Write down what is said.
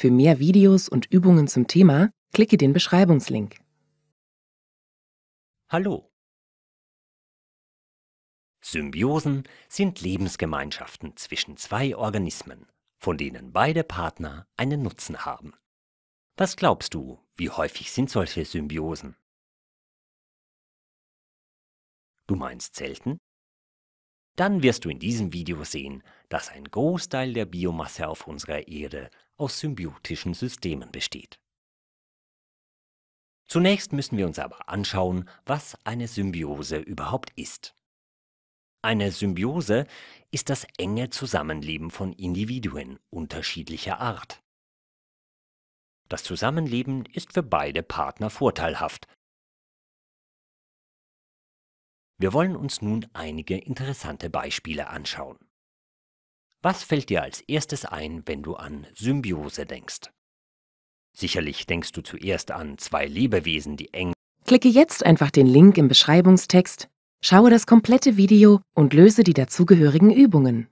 Für mehr Videos und Übungen zum Thema klicke den Beschreibungslink. Hallo. Symbiosen sind Lebensgemeinschaften zwischen zwei Organismen, von denen beide Partner einen Nutzen haben. Was glaubst du, wie häufig sind solche Symbiosen? Du meinst selten? dann wirst du in diesem Video sehen, dass ein Großteil der Biomasse auf unserer Erde aus symbiotischen Systemen besteht. Zunächst müssen wir uns aber anschauen, was eine Symbiose überhaupt ist. Eine Symbiose ist das enge Zusammenleben von Individuen unterschiedlicher Art. Das Zusammenleben ist für beide Partner vorteilhaft, wir wollen uns nun einige interessante Beispiele anschauen. Was fällt dir als erstes ein, wenn du an Symbiose denkst? Sicherlich denkst du zuerst an zwei Lebewesen, die eng. Klicke jetzt einfach den Link im Beschreibungstext, schaue das komplette Video und löse die dazugehörigen Übungen.